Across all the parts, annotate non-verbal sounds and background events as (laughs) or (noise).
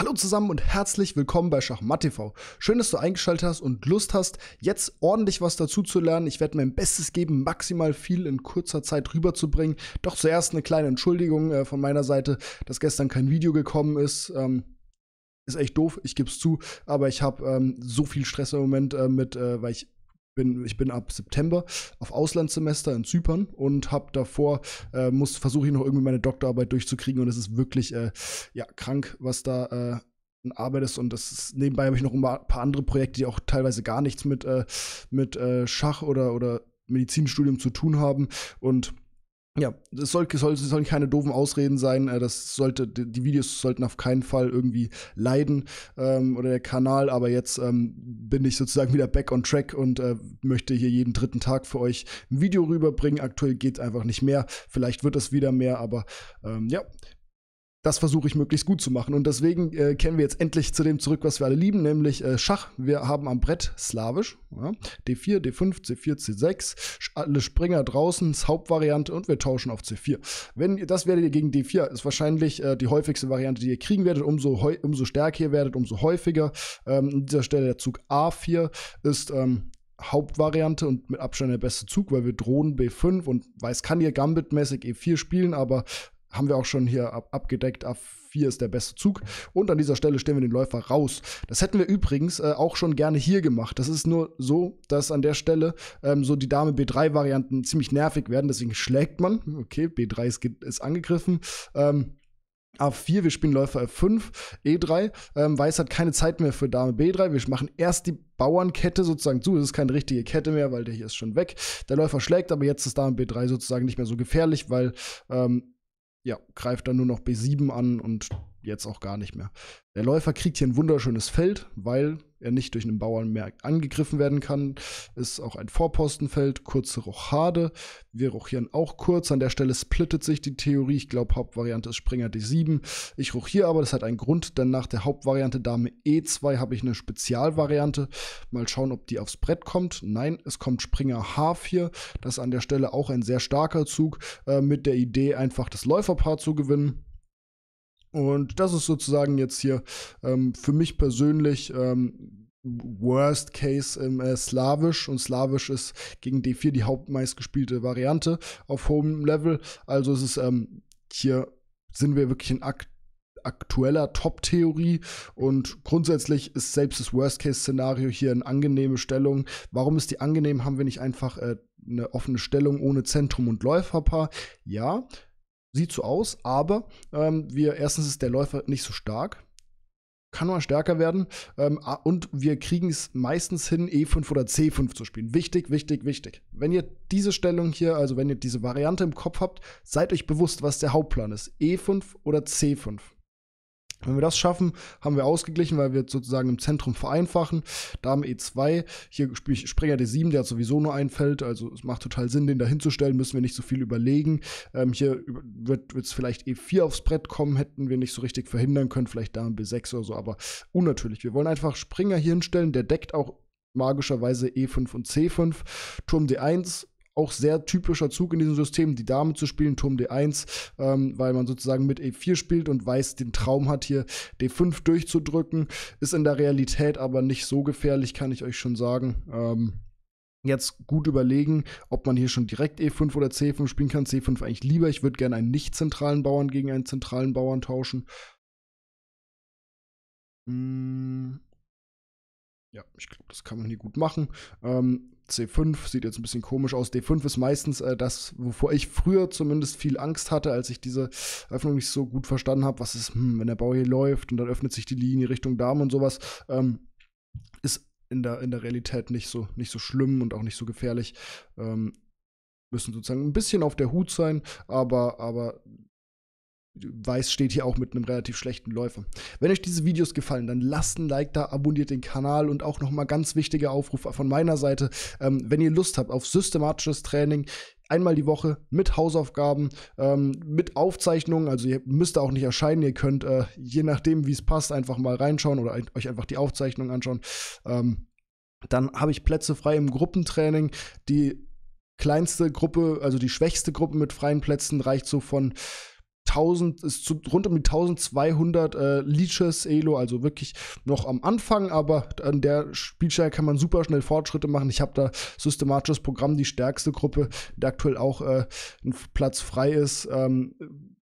Hallo zusammen und herzlich willkommen bei Schachmatt TV. Schön, dass du eingeschaltet hast und Lust hast, jetzt ordentlich was dazu zu lernen. Ich werde mein Bestes geben, maximal viel in kurzer Zeit rüberzubringen. Doch zuerst eine kleine Entschuldigung äh, von meiner Seite, dass gestern kein Video gekommen ist. Ähm, ist echt doof, ich gebe es zu, aber ich habe ähm, so viel Stress im Moment äh, mit, äh, weil ich bin, ich bin ab September auf Auslandssemester in Zypern und habe davor, äh, muss, versuche ich noch irgendwie meine Doktorarbeit durchzukriegen und es ist wirklich äh, ja, krank, was da äh, arbeitest und das ist, nebenbei habe ich noch ein paar andere Projekte, die auch teilweise gar nichts mit, äh, mit äh, Schach oder, oder Medizinstudium zu tun haben und ja, es soll, soll, sollen keine doofen Ausreden sein. Äh, das sollte, die Videos sollten auf keinen Fall irgendwie leiden ähm, oder der Kanal. Aber jetzt ähm, bin ich sozusagen wieder back on track und äh, möchte hier jeden dritten Tag für euch ein Video rüberbringen. Aktuell geht es einfach nicht mehr. Vielleicht wird es wieder mehr, aber ähm, ja, das versuche ich möglichst gut zu machen. Und deswegen äh, kehren wir jetzt endlich zu dem zurück, was wir alle lieben, nämlich äh, Schach. Wir haben am Brett slawisch. Ja, D4, D5, C4, C6. Alle Springer draußen, Hauptvariante und wir tauschen auf C4. Wenn das werdet ihr gegen D4, ist wahrscheinlich äh, die häufigste Variante, die ihr kriegen werdet. Umso, umso stärker ihr werdet, umso häufiger. Ähm, an dieser Stelle der Zug A4 ist ähm, Hauptvariante und mit Abstand der beste Zug, weil wir drohen B5 und weiß kann ihr Gambit-mäßig E4 spielen, aber haben wir auch schon hier ab, abgedeckt. A4 ist der beste Zug. Und an dieser Stelle stellen wir den Läufer raus. Das hätten wir übrigens äh, auch schon gerne hier gemacht. Das ist nur so, dass an der Stelle ähm, so die Dame B3-Varianten ziemlich nervig werden. Deswegen schlägt man. Okay, B3 ist, ist angegriffen. Ähm, A4, wir spielen Läufer F5, E3. Ähm, Weiß hat keine Zeit mehr für Dame B3. Wir machen erst die Bauernkette sozusagen zu. Das ist keine richtige Kette mehr, weil der hier ist schon weg. Der Läufer schlägt, aber jetzt ist Dame B3 sozusagen nicht mehr so gefährlich, weil ähm, ja, greift dann nur noch B7 an und jetzt auch gar nicht mehr. Der Läufer kriegt hier ein wunderschönes Feld, weil er nicht durch einen Bauern mehr angegriffen werden kann. Ist auch ein Vorpostenfeld, kurze Rochade. Wir rochieren auch kurz. An der Stelle splittet sich die Theorie. Ich glaube, Hauptvariante ist Springer D7. Ich rochiere aber, das hat einen Grund, denn nach der Hauptvariante Dame E2 habe ich eine Spezialvariante. Mal schauen, ob die aufs Brett kommt. Nein, es kommt Springer H4. Das ist an der Stelle auch ein sehr starker Zug äh, mit der Idee, einfach das Läuferpaar zu gewinnen und das ist sozusagen jetzt hier ähm, für mich persönlich ähm, Worst Case im ähm, äh, Slawisch und Slawisch ist gegen D4 die hauptmeistgespielte Variante auf hohem Level. Also es ist ähm, hier sind wir wirklich in Akt aktueller Top-Theorie und grundsätzlich ist selbst das Worst-Case-Szenario hier eine angenehme Stellung. Warum ist die angenehm? Haben wir nicht einfach äh, eine offene Stellung ohne Zentrum und Läuferpaar? Ja, sieht so aus, aber ähm, wir, erstens ist der Läufer nicht so stark. Kann nur stärker werden. Ähm, und wir kriegen es meistens hin, E5 oder C5 zu spielen. Wichtig, wichtig, wichtig. Wenn ihr diese Stellung hier, also wenn ihr diese Variante im Kopf habt, seid euch bewusst, was der Hauptplan ist. E5 oder C5. Wenn wir das schaffen, haben wir ausgeglichen, weil wir sozusagen im Zentrum vereinfachen. Dame E2, hier spiele ich Springer D7, der hat sowieso nur ein Feld, also es macht total Sinn, den da hinzustellen, müssen wir nicht so viel überlegen. Ähm, hier wird es vielleicht E4 aufs Brett kommen, hätten wir nicht so richtig verhindern können, vielleicht Dame B6 oder so, aber unnatürlich. Wir wollen einfach Springer hier hinstellen, der deckt auch magischerweise E5 und C5, Turm D1, auch sehr typischer Zug in diesem System, die Dame zu spielen, Turm D1, ähm, weil man sozusagen mit E4 spielt und weiß, den Traum hat hier D5 durchzudrücken. Ist in der Realität aber nicht so gefährlich, kann ich euch schon sagen. Ähm, jetzt gut überlegen, ob man hier schon direkt E5 oder C5 spielen kann. C5 eigentlich lieber. Ich würde gerne einen nicht zentralen Bauern gegen einen zentralen Bauern tauschen. Hm. Ja, ich glaube, das kann man hier gut machen. Ähm, C5 sieht jetzt ein bisschen komisch aus. D5 ist meistens äh, das, wovor ich früher zumindest viel Angst hatte, als ich diese Öffnung nicht so gut verstanden habe. Was ist, hm, wenn der Bau hier läuft und dann öffnet sich die Linie Richtung Dame und sowas. Ähm, ist in der, in der Realität nicht so, nicht so schlimm und auch nicht so gefährlich. Ähm, müssen sozusagen ein bisschen auf der Hut sein, aber, aber Weiß steht hier auch mit einem relativ schlechten Läufer. Wenn euch diese Videos gefallen, dann lasst ein Like da, abonniert den Kanal und auch nochmal ganz wichtiger Aufruf von meiner Seite. Ähm, wenn ihr Lust habt auf systematisches Training, einmal die Woche mit Hausaufgaben, ähm, mit Aufzeichnungen. Also ihr müsst da auch nicht erscheinen. Ihr könnt, äh, je nachdem, wie es passt, einfach mal reinschauen oder ein, euch einfach die Aufzeichnung anschauen. Ähm, dann habe ich Plätze frei im Gruppentraining. Die kleinste Gruppe, also die schwächste Gruppe mit freien Plätzen reicht so von 1000, ist zu, rund um die 1200 äh, Leeches Elo, also wirklich noch am Anfang, aber an der Spielstelle kann man super schnell Fortschritte machen. Ich habe da systematisches Programm, die stärkste Gruppe, die aktuell auch äh, ein Platz frei ist. Ähm,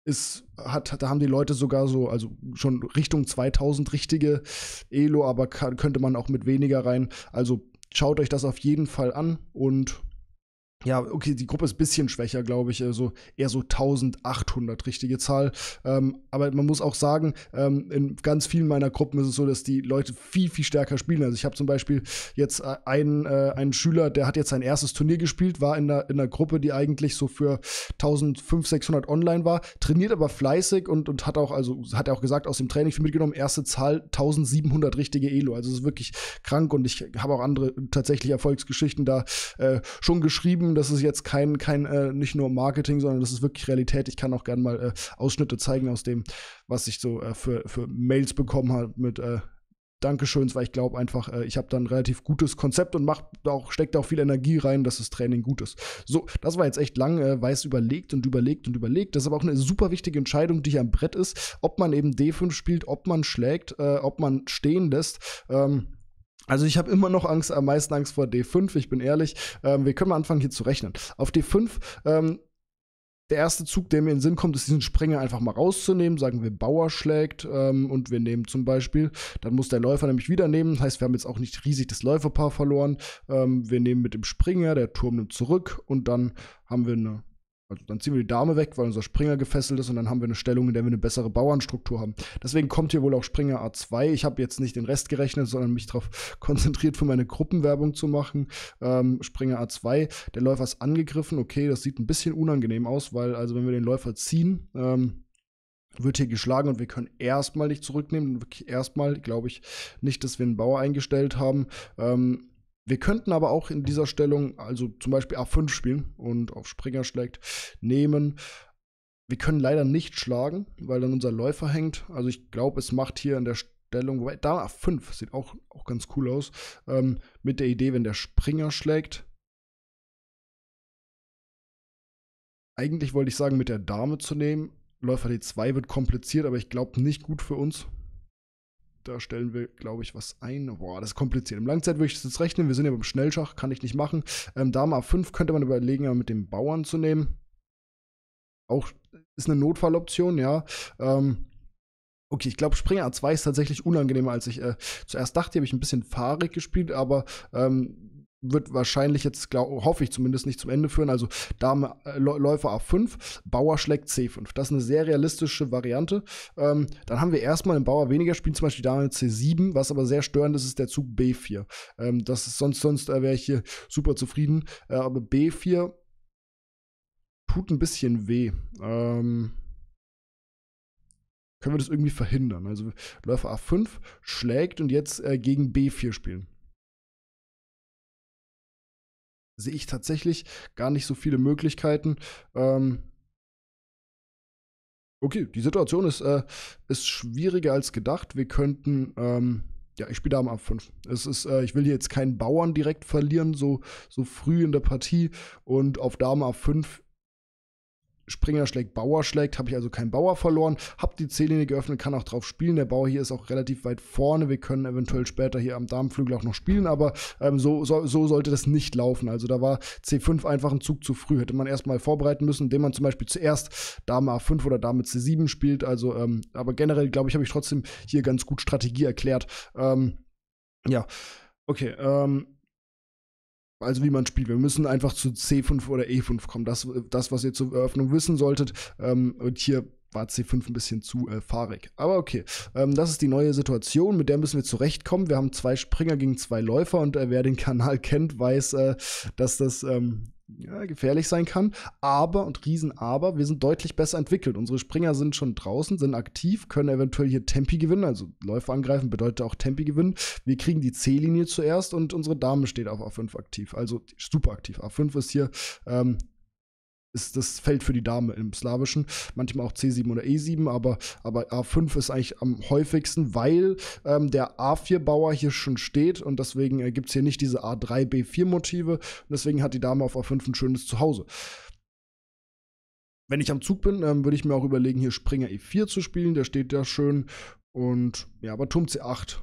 ist, hat, da haben die Leute sogar so, also schon Richtung 2000 richtige Elo, aber kann, könnte man auch mit weniger rein. Also schaut euch das auf jeden Fall an und ja, okay, die Gruppe ist ein bisschen schwächer, glaube ich, also eher so 1800 richtige Zahl. Ähm, aber man muss auch sagen, ähm, in ganz vielen meiner Gruppen ist es so, dass die Leute viel, viel stärker spielen. Also ich habe zum Beispiel jetzt äh, einen, äh, einen Schüler, der hat jetzt sein erstes Turnier gespielt, war in einer, in einer Gruppe, die eigentlich so für 1500, 600 online war, trainiert aber fleißig und, und hat auch, also hat er auch gesagt, aus dem Training viel mitgenommen, erste Zahl 1700 richtige Elo. Also es ist wirklich krank und ich habe auch andere tatsächlich Erfolgsgeschichten da äh, schon geschrieben Werbung, das ist jetzt kein, kein äh, nicht nur Marketing, sondern das ist wirklich Realität. Ich kann auch gerne mal äh, Ausschnitte zeigen aus dem, was ich so äh, für, für Mails bekommen habe mit äh, Dankeschöns, weil ich glaube einfach, äh, ich habe da ein relativ gutes Konzept und macht auch, steckt auch viel Energie rein, dass das Training gut ist. So, das war jetzt echt lang, äh, weil es überlegt und überlegt und überlegt. Das ist aber auch eine super wichtige Entscheidung, die hier am Brett ist, ob man eben D5 spielt, ob man schlägt, äh, ob man stehen lässt. Ähm, also ich habe immer noch Angst, am meisten Angst vor D5, ich bin ehrlich. Ähm, wir können mal anfangen hier zu rechnen. Auf D5, ähm, der erste Zug, der mir in den Sinn kommt, ist diesen Springer einfach mal rauszunehmen. Sagen wir, Bauer schlägt ähm, und wir nehmen zum Beispiel. Dann muss der Läufer nämlich wieder nehmen. Das heißt, wir haben jetzt auch nicht riesig das Läuferpaar verloren. Ähm, wir nehmen mit dem Springer, der Turm nimmt zurück und dann haben wir eine also dann ziehen wir die Dame weg, weil unser Springer gefesselt ist und dann haben wir eine Stellung, in der wir eine bessere Bauernstruktur haben. Deswegen kommt hier wohl auch Springer A2. Ich habe jetzt nicht den Rest gerechnet, sondern mich darauf (laughs) konzentriert, für meine Gruppenwerbung zu machen. Ähm, Springer A2, der Läufer ist angegriffen. Okay, das sieht ein bisschen unangenehm aus, weil also wenn wir den Läufer ziehen, ähm, wird hier geschlagen und wir können erstmal nicht zurücknehmen. Wirklich erstmal glaube ich nicht, dass wir einen Bauer eingestellt haben. Ähm, wir könnten aber auch in dieser Stellung, also zum Beispiel A5 spielen und auf Springer schlägt, nehmen. Wir können leider nicht schlagen, weil dann unser Läufer hängt. Also ich glaube, es macht hier in der Stellung, wobei da A5 sieht auch, auch ganz cool aus, ähm, mit der Idee, wenn der Springer schlägt. Eigentlich wollte ich sagen, mit der Dame zu nehmen. Läufer D2 wird kompliziert, aber ich glaube nicht gut für uns da stellen wir, glaube ich, was ein. Boah, das ist kompliziert. Im Langzeit würde ich das jetzt rechnen. Wir sind ja beim Schnellschach, kann ich nicht machen. Ähm, Dame A5 könnte man überlegen, ja, mit dem Bauern zu nehmen. Auch ist eine Notfalloption, ja. Ähm, okay, ich glaube, Springer A2 ist tatsächlich unangenehmer, als ich äh, zuerst dachte. Hier habe ich ein bisschen fahrig gespielt, aber ähm, wird wahrscheinlich jetzt, glaub, hoffe ich zumindest, nicht zum Ende führen. Also Dame, äh, Läufer A5, Bauer schlägt C5. Das ist eine sehr realistische Variante. Ähm, dann haben wir erstmal im Bauer weniger spielen, zum Beispiel Dame C7, was aber sehr störend ist, ist der Zug B4. Ähm, das ist sonst, sonst äh, wäre ich hier super zufrieden. Äh, aber B4 tut ein bisschen weh. Ähm, können wir das irgendwie verhindern? Also Läufer A5 schlägt und jetzt äh, gegen B4 spielen. sehe ich tatsächlich gar nicht so viele Möglichkeiten. Ähm, okay, die Situation ist, äh, ist schwieriger als gedacht. Wir könnten. Ähm, ja, ich spiele Dame ab 5. Es ist, äh, ich will jetzt keinen Bauern direkt verlieren, so, so früh in der Partie. Und auf Dame ab 5 Springer schlägt, Bauer schlägt, habe ich also keinen Bauer verloren, habe die C-Linie geöffnet, kann auch drauf spielen. Der Bauer hier ist auch relativ weit vorne. Wir können eventuell später hier am Damenflügel auch noch spielen, aber ähm, so, so, so, sollte das nicht laufen. Also da war C5 einfach ein Zug zu früh. Hätte man erstmal vorbereiten müssen, indem man zum Beispiel zuerst Dame A5 oder Dame C7 spielt. Also, ähm, aber generell, glaube ich, habe ich trotzdem hier ganz gut Strategie erklärt. Ähm, ja, okay. Ähm, also wie man spielt. Wir müssen einfach zu C5 oder E5 kommen. Das, das was ihr zur Eröffnung wissen solltet. Ähm, und hier war C5 ein bisschen zu äh, fahrig. Aber okay, ähm, das ist die neue Situation, mit der müssen wir zurechtkommen. Wir haben zwei Springer gegen zwei Läufer und äh, wer den Kanal kennt, weiß, äh, dass das ähm, ja, gefährlich sein kann. Aber, und Riesen-Aber, wir sind deutlich besser entwickelt. Unsere Springer sind schon draußen, sind aktiv, können eventuell hier Tempi gewinnen. Also Läufe angreifen bedeutet auch Tempi gewinnen. Wir kriegen die C-Linie zuerst und unsere Dame steht auf A5 aktiv. Also super aktiv. A5 ist hier ähm, ist das Feld für die Dame im Slawischen. Manchmal auch C7 oder E7, aber, aber A5 ist eigentlich am häufigsten, weil ähm, der A4-Bauer hier schon steht und deswegen äh, gibt es hier nicht diese A3, B4-Motive und deswegen hat die Dame auf A5 ein schönes Zuhause. Wenn ich am Zug bin, ähm, würde ich mir auch überlegen, hier Springer E4 zu spielen, der steht ja schön und ja, aber Turm C8,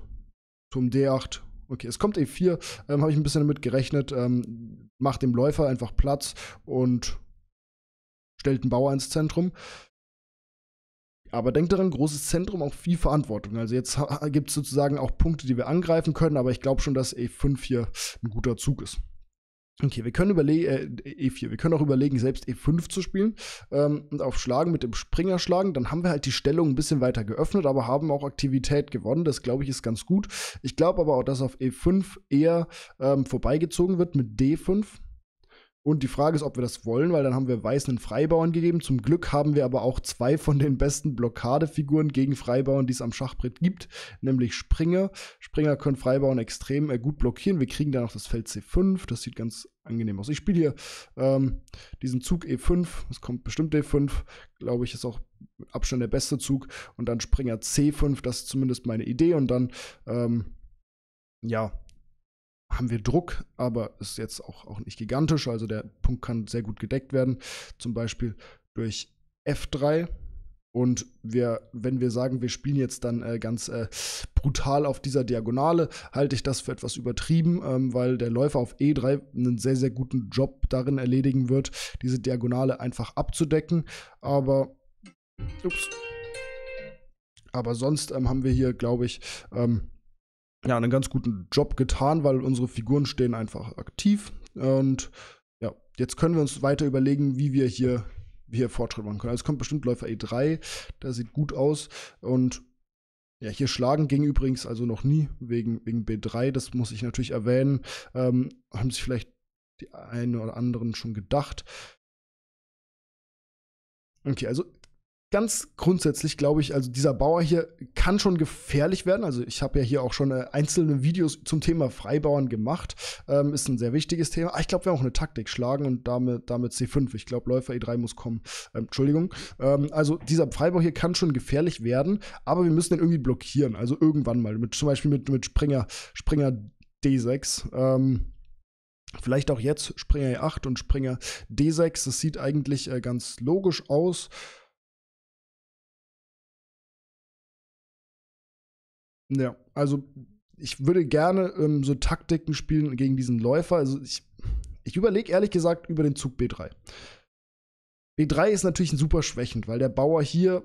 Turm D8, Okay, es kommt E4, ähm, habe ich ein bisschen damit gerechnet. Ähm, macht dem Läufer einfach Platz und stellt einen Bauer ins Zentrum. Aber denkt daran, großes Zentrum, auch viel Verantwortung. Also jetzt gibt es sozusagen auch Punkte, die wir angreifen können, aber ich glaube schon, dass E5 hier ein guter Zug ist. Okay, wir können überlegen, äh, E4, wir können auch überlegen, selbst E5 zu spielen ähm, und auf Schlagen mit dem Springer schlagen. Dann haben wir halt die Stellung ein bisschen weiter geöffnet, aber haben auch Aktivität gewonnen. Das glaube ich ist ganz gut. Ich glaube aber auch, dass auf E5 eher ähm, vorbeigezogen wird mit D5. Und die Frage ist, ob wir das wollen, weil dann haben wir Weiß einen Freibauern gegeben. Zum Glück haben wir aber auch zwei von den besten Blockadefiguren gegen Freibauern, die es am Schachbrett gibt, nämlich Springer. Springer können Freibauern extrem äh, gut blockieren. Wir kriegen dann noch das Feld C5. Das sieht ganz angenehm aus. Ich spiele hier ähm, diesen Zug E5. Es kommt bestimmt D5. Glaube ich, ist auch Abstand der beste Zug. Und dann Springer C5. Das ist zumindest meine Idee. Und dann, ähm, ja, haben wir Druck, aber ist jetzt auch, auch nicht gigantisch. Also der Punkt kann sehr gut gedeckt werden, zum Beispiel durch F3. Und wir, wenn wir sagen, wir spielen jetzt dann äh, ganz äh, brutal auf dieser Diagonale, halte ich das für etwas übertrieben, ähm, weil der Läufer auf E3 einen sehr, sehr guten Job darin erledigen wird, diese Diagonale einfach abzudecken. Aber, ups. aber sonst ähm, haben wir hier, glaube ich, ähm, ja, einen ganz guten Job getan, weil unsere Figuren stehen einfach aktiv. Und ja, jetzt können wir uns weiter überlegen, wie wir hier, hier Fortschritt machen können. Also es kommt bestimmt Läufer E3, der sieht gut aus. Und ja, hier schlagen ging übrigens also noch nie wegen, wegen B3, das muss ich natürlich erwähnen. Ähm, haben sich vielleicht die einen oder anderen schon gedacht. Okay, also ganz grundsätzlich glaube ich, also dieser Bauer hier kann schon gefährlich werden. Also ich habe ja hier auch schon äh, einzelne Videos zum Thema Freibauern gemacht. Ähm, ist ein sehr wichtiges Thema. Ah, ich glaube, wir haben auch eine Taktik schlagen und damit, damit C5. Ich glaube, Läufer E3 muss kommen. Ähm, Entschuldigung. Ähm, also dieser Freibauer hier kann schon gefährlich werden, aber wir müssen den irgendwie blockieren. Also irgendwann mal. Mit, zum Beispiel mit, mit Springer, Springer D6. Ähm, vielleicht auch jetzt Springer E8 und Springer D6. Das sieht eigentlich äh, ganz logisch aus. Ja, also ich würde gerne ähm, so Taktiken spielen gegen diesen Läufer. Also ich, ich überlege ehrlich gesagt über den Zug B3. B3 ist natürlich super schwächend, weil der Bauer hier,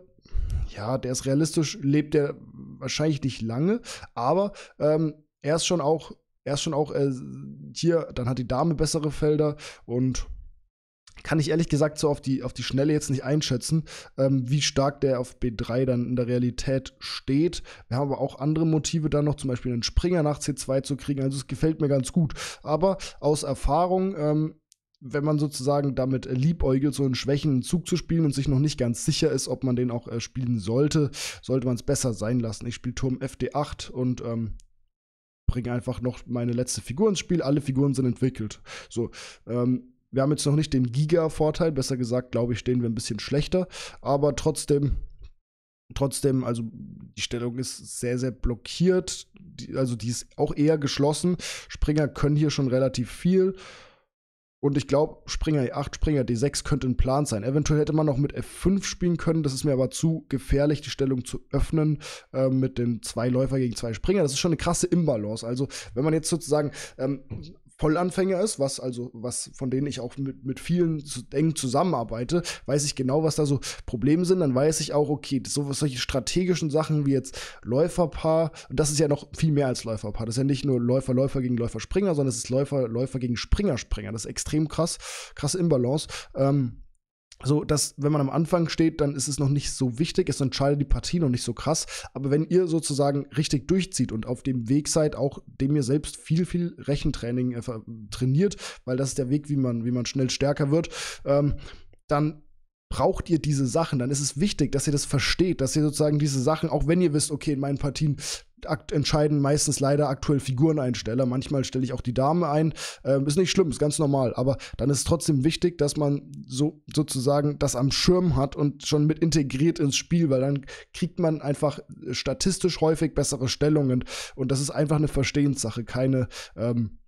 ja, der ist realistisch, lebt der wahrscheinlich nicht lange, aber ähm, er ist schon auch, er ist schon auch äh, hier, dann hat die Dame bessere Felder und kann ich ehrlich gesagt so auf die, auf die Schnelle jetzt nicht einschätzen, ähm, wie stark der auf B3 dann in der Realität steht. Wir haben aber auch andere Motive dann noch, zum Beispiel einen Springer nach C2 zu kriegen. Also es gefällt mir ganz gut. Aber aus Erfahrung, ähm, wenn man sozusagen damit liebäugelt, so einen schwächenden Zug zu spielen und sich noch nicht ganz sicher ist, ob man den auch äh, spielen sollte, sollte man es besser sein lassen. Ich spiele Turm FD8 und ähm, bringe einfach noch meine letzte Figur ins Spiel. Alle Figuren sind entwickelt. So, ähm, wir haben jetzt noch nicht den Giga-Vorteil, besser gesagt, glaube ich, stehen wir ein bisschen schlechter, aber trotzdem Trotzdem, also die Stellung ist sehr, sehr blockiert. Die, also die ist auch eher geschlossen. Springer können hier schon relativ viel. Und ich glaube, Springer E8, Springer D6 könnte ein Plan sein. Eventuell hätte man noch mit F5 spielen können. Das ist mir aber zu gefährlich, die Stellung zu öffnen äh, mit den zwei Läufer gegen zwei Springer. Das ist schon eine krasse Imbalance. Also, wenn man jetzt sozusagen ähm, Vollanfänger ist, was also, was von denen ich auch mit, mit vielen eng zusammenarbeite, weiß ich genau, was da so Probleme sind. Dann weiß ich auch, okay, so, solche strategischen Sachen wie jetzt Läuferpaar, und das ist ja noch viel mehr als Läuferpaar. Das ist ja nicht nur Läufer, Läufer gegen Läufer, Springer, sondern es ist Läufer, Läufer gegen Springer, Springer. Das ist extrem krass, krasse Imbalance. Ähm, so, dass wenn man am Anfang steht, dann ist es noch nicht so wichtig, es entscheidet die Partie noch nicht so krass. Aber wenn ihr sozusagen richtig durchzieht und auf dem Weg seid, auch dem ihr selbst viel, viel Rechentraining äh, trainiert, weil das ist der Weg, wie man, wie man schnell stärker wird, ähm, dann braucht ihr diese Sachen, dann ist es wichtig, dass ihr das versteht, dass ihr sozusagen diese Sachen, auch wenn ihr wisst, okay, in meinen Partien entscheiden meistens leider aktuell Figureneinsteller. Manchmal stelle ich auch die Dame ein. Ähm, ist nicht schlimm, ist ganz normal. Aber dann ist es trotzdem wichtig, dass man so sozusagen das am Schirm hat und schon mit integriert ins Spiel, weil dann kriegt man einfach statistisch häufig bessere Stellungen. Und das ist einfach eine Verstehenssache, keine ähm,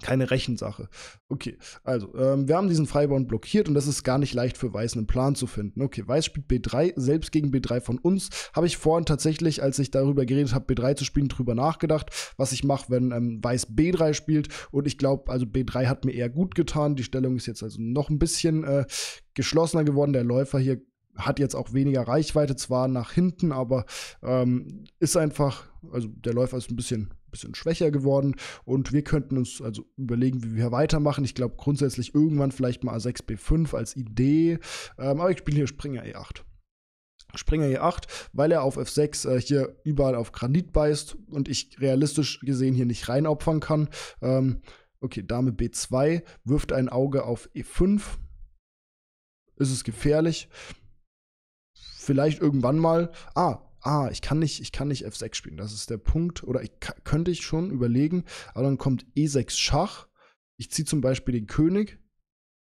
keine Rechensache. Okay, also, ähm, wir haben diesen Freiborn blockiert und das ist gar nicht leicht für Weiß einen Plan zu finden. Okay, Weiß spielt B3, selbst gegen B3 von uns. Habe ich vorhin tatsächlich, als ich darüber geredet habe, B3 zu spielen, drüber nachgedacht, was ich mache, wenn ähm, Weiß B3 spielt. Und ich glaube, also B3 hat mir eher gut getan. Die Stellung ist jetzt also noch ein bisschen äh, geschlossener geworden. Der Läufer hier hat jetzt auch weniger Reichweite, zwar nach hinten, aber ähm, ist einfach, also der Läufer ist ein bisschen, bisschen schwächer geworden und wir könnten uns also überlegen, wie wir weitermachen. Ich glaube grundsätzlich irgendwann vielleicht mal A6, B5 als Idee, ähm, aber ich spiele hier Springer E8. Springer E8, weil er auf F6 äh, hier überall auf Granit beißt und ich realistisch gesehen hier nicht reinopfern kann. Ähm, okay, Dame B2 wirft ein Auge auf E5. Ist es gefährlich? vielleicht irgendwann mal, ah, ah, ich kann nicht, ich kann nicht F6 spielen. Das ist der Punkt. Oder ich könnte ich schon überlegen, aber dann kommt E6 Schach. Ich ziehe zum Beispiel den König.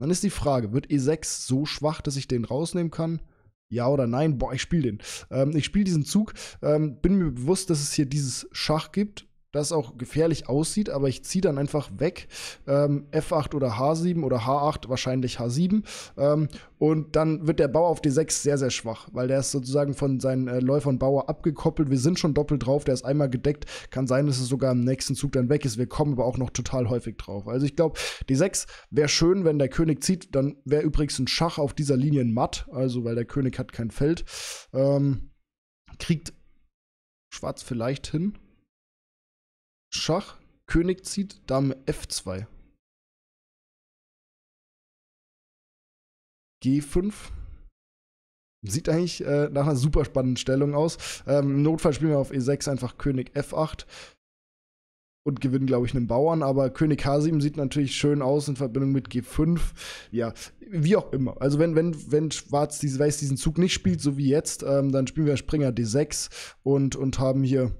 Dann ist die Frage, wird E6 so schwach, dass ich den rausnehmen kann? Ja oder nein? Boah, ich spiele den. Ähm, ich spiele diesen Zug, ähm, bin mir bewusst, dass es hier dieses Schach gibt das auch gefährlich aussieht, aber ich ziehe dann einfach weg. Ähm, F8 oder H7 oder H8, wahrscheinlich H7. Ähm, und dann wird der Bauer auf D6 sehr, sehr schwach, weil der ist sozusagen von seinen äh, Läufern Bauer abgekoppelt. Wir sind schon doppelt drauf, der ist einmal gedeckt. Kann sein, dass es sogar im nächsten Zug dann weg ist. Wir kommen aber auch noch total häufig drauf. Also ich glaube, D6 wäre schön, wenn der König zieht. Dann wäre übrigens ein Schach auf dieser Linie matt, also weil der König hat kein Feld. Ähm, kriegt Schwarz vielleicht hin Schach, König zieht, Dame F2. G5. Sieht eigentlich äh, nach einer super spannenden Stellung aus. Ähm, Im Notfall spielen wir auf E6 einfach König F8 und gewinnen, glaube ich, einen Bauern. Aber König H7 sieht natürlich schön aus in Verbindung mit G5. Ja, wie auch immer. Also wenn, wenn, wenn Schwarz diese, Weiß diesen Zug nicht spielt, so wie jetzt, ähm, dann spielen wir Springer D6 und, und haben hier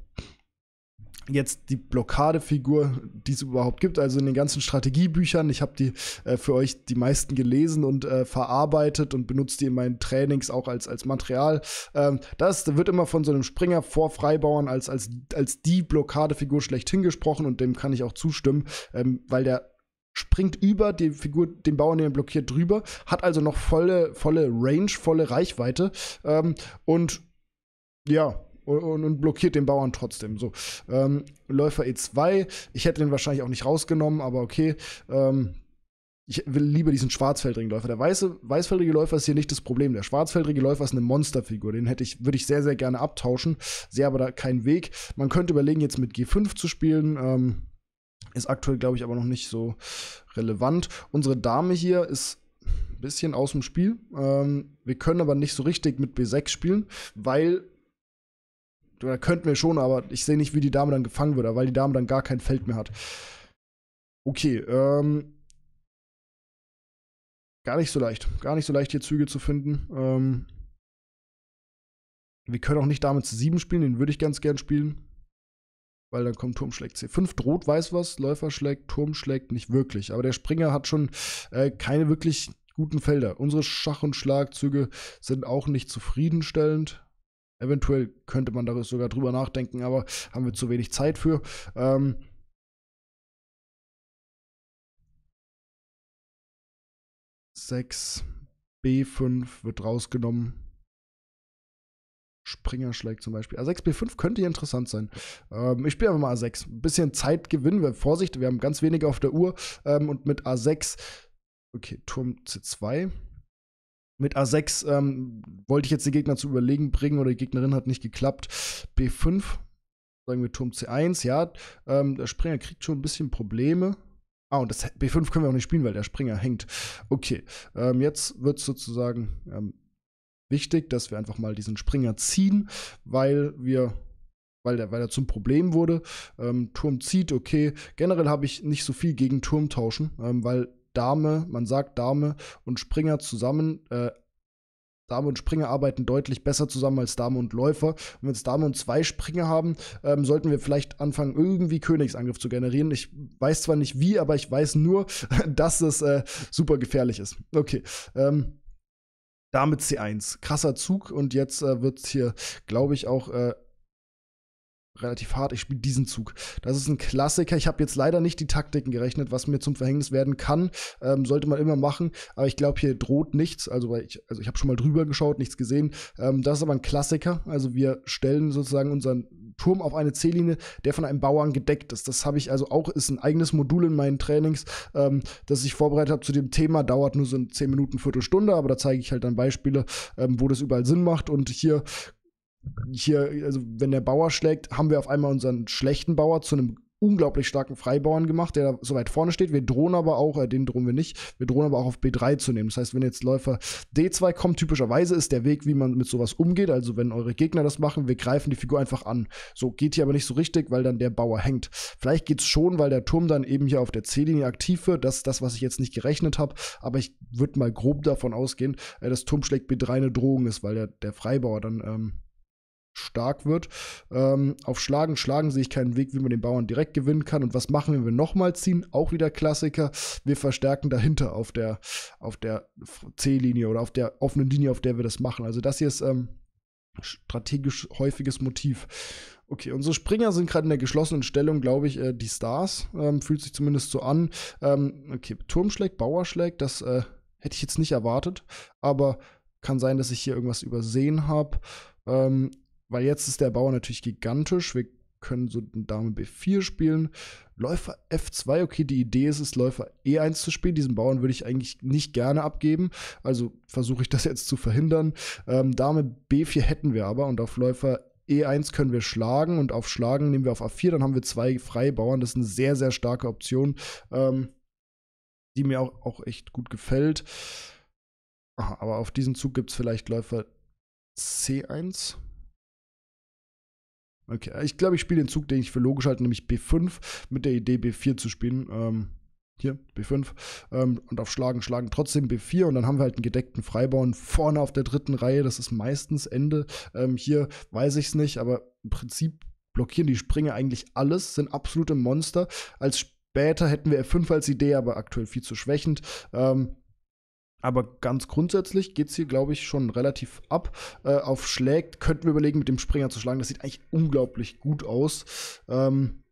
jetzt die Blockadefigur, die es überhaupt gibt, also in den ganzen Strategiebüchern. Ich habe die äh, für euch die meisten gelesen und äh, verarbeitet und benutze die in meinen Trainings auch als, als Material. Ähm, das wird immer von so einem Springer vor Freibauern als, als, als die Blockadefigur schlechthin gesprochen und dem kann ich auch zustimmen, ähm, weil der springt über die Figur, den Bauern, den er blockiert, drüber, hat also noch volle, volle Range, volle Reichweite ähm, und ja, und, und blockiert den Bauern trotzdem. So, ähm, Läufer E2, ich hätte den wahrscheinlich auch nicht rausgenommen, aber okay. Ähm, ich will lieber diesen schwarzfeldrigen Läufer. Der weiße, weißfeldrige Läufer ist hier nicht das Problem. Der schwarzfeldrige Läufer ist eine Monsterfigur. Den hätte ich, würde ich sehr, sehr gerne abtauschen. Sehe aber da keinen Weg. Man könnte überlegen, jetzt mit G5 zu spielen. Ähm, ist aktuell, glaube ich, aber noch nicht so relevant. Unsere Dame hier ist ein bisschen aus dem Spiel. Ähm, wir können aber nicht so richtig mit B6 spielen, weil oder könnten wir schon, aber ich sehe nicht, wie die Dame dann gefangen wird, weil die Dame dann gar kein Feld mehr hat. Okay, ähm. Gar nicht so leicht. Gar nicht so leicht, hier Züge zu finden. Ähm, wir können auch nicht Dame zu 7 spielen, den würde ich ganz gern spielen. Weil dann kommt Turm schlägt C5, droht weiß was, Läufer schlägt, Turm schlägt nicht wirklich. Aber der Springer hat schon äh, keine wirklich guten Felder. Unsere Schach- und Schlagzüge sind auch nicht zufriedenstellend. Eventuell könnte man darüber sogar drüber nachdenken, aber haben wir zu wenig Zeit für. Ähm, sechs B5 wird rausgenommen. Springer schlägt zum Beispiel. A6, ah, B5 könnte hier interessant sein. Ähm, ich spiele einfach mal A6. Ein bisschen Zeit gewinnen wir. Vorsicht, wir haben ganz wenige auf der Uhr. Ähm, und mit A6, okay, Turm C2. Mit A6 ähm, wollte ich jetzt den Gegner zu überlegen bringen oder die Gegnerin hat nicht geklappt. B5, sagen wir Turm C1, ja. Ähm, der Springer kriegt schon ein bisschen Probleme. Ah, und das B5 können wir auch nicht spielen, weil der Springer hängt. Okay, ähm, jetzt wird es sozusagen ähm, wichtig, dass wir einfach mal diesen Springer ziehen, weil wir, weil der, weil er zum Problem wurde. Ähm, Turm zieht, okay. Generell habe ich nicht so viel gegen Turm tauschen, ähm, weil Dame, man sagt Dame und Springer zusammen. Äh, Dame und Springer arbeiten deutlich besser zusammen als Dame und Läufer. Und wenn es Dame und zwei Springer haben, ähm, sollten wir vielleicht anfangen, irgendwie Königsangriff zu generieren. Ich weiß zwar nicht wie, aber ich weiß nur, (laughs) dass es äh, super gefährlich ist. Okay. Ähm, Dame C1. Krasser Zug und jetzt äh, wird es hier, glaube ich, auch äh, relativ hart, ich spiele diesen Zug. Das ist ein Klassiker. Ich habe jetzt leider nicht die Taktiken gerechnet, was mir zum Verhängnis werden kann. Ähm, sollte man immer machen. Aber ich glaube, hier droht nichts. Also, ich, also ich habe schon mal drüber geschaut, nichts gesehen. Ähm, das ist aber ein Klassiker. Also wir stellen sozusagen unseren Turm auf eine C-Linie, der von einem Bauern gedeckt ist. Das habe ich also auch, ist ein eigenes Modul in meinen Trainings, ähm, das ich vorbereitet habe zu dem Thema. Dauert nur so 10 Minuten, Viertelstunde, aber da zeige ich halt dann Beispiele, ähm, wo das überall Sinn macht. Und hier hier, also wenn der Bauer schlägt, haben wir auf einmal unseren schlechten Bauer zu einem unglaublich starken Freibauern gemacht, der da so weit vorne steht. Wir drohen aber auch, äh, den drohen wir nicht, wir drohen aber auch auf B3 zu nehmen. Das heißt, wenn jetzt Läufer D2 kommt, typischerweise ist der Weg, wie man mit sowas umgeht. Also wenn eure Gegner das machen, wir greifen die Figur einfach an. So geht hier aber nicht so richtig, weil dann der Bauer hängt. Vielleicht geht es schon, weil der Turm dann eben hier auf der C-Linie aktiv wird. Das ist das, was ich jetzt nicht gerechnet habe, aber ich würde mal grob davon ausgehen, äh, dass Turm schlägt B3 eine Drohung ist, weil der, der Freibauer dann ähm, stark wird. Ähm, auf Schlagen, Schlagen sehe ich keinen Weg, wie man den Bauern direkt gewinnen kann. Und was machen wir, wenn wir nochmal ziehen? Auch wieder Klassiker. Wir verstärken dahinter auf der, auf der C-Linie oder auf der offenen Linie, auf der wir das machen. Also das hier ist ähm, strategisch häufiges Motiv. Okay, unsere Springer sind gerade in der geschlossenen Stellung, glaube ich, äh, die Stars. Ähm, fühlt sich zumindest so an. Ähm, okay, Turm schlägt, Bauer schlägt, das äh, hätte ich jetzt nicht erwartet. Aber kann sein, dass ich hier irgendwas übersehen habe. Ähm, weil jetzt ist der Bauer natürlich gigantisch. Wir können so eine Dame B4 spielen. Läufer F2, okay, die Idee ist es, Läufer E1 zu spielen. Diesen Bauern würde ich eigentlich nicht gerne abgeben. Also versuche ich das jetzt zu verhindern. Ähm, Dame B4 hätten wir aber und auf Läufer E1 können wir schlagen und auf Schlagen nehmen wir auf A4, dann haben wir zwei freie Bauern. Das ist eine sehr, sehr starke Option, ähm, die mir auch, auch echt gut gefällt. Aha, aber auf diesen Zug gibt es vielleicht Läufer C1. Okay, ich glaube, ich spiele den Zug, den ich für logisch halte, nämlich B5 mit der Idee B4 zu spielen. Ähm, hier, B5. Ähm, und auf Schlagen, Schlagen trotzdem B4. Und dann haben wir halt einen gedeckten Freibauen vorne auf der dritten Reihe. Das ist meistens Ende. Ähm, hier weiß ich es nicht, aber im Prinzip blockieren die Springer eigentlich alles, sind absolute Monster. Als später hätten wir F5 als Idee, aber aktuell viel zu schwächend. Ähm, aber ganz grundsätzlich geht es hier, glaube ich, schon relativ ab. Äh, auf Schlägt könnten wir überlegen, mit dem Springer zu schlagen. Das sieht eigentlich unglaublich gut aus. Ähm,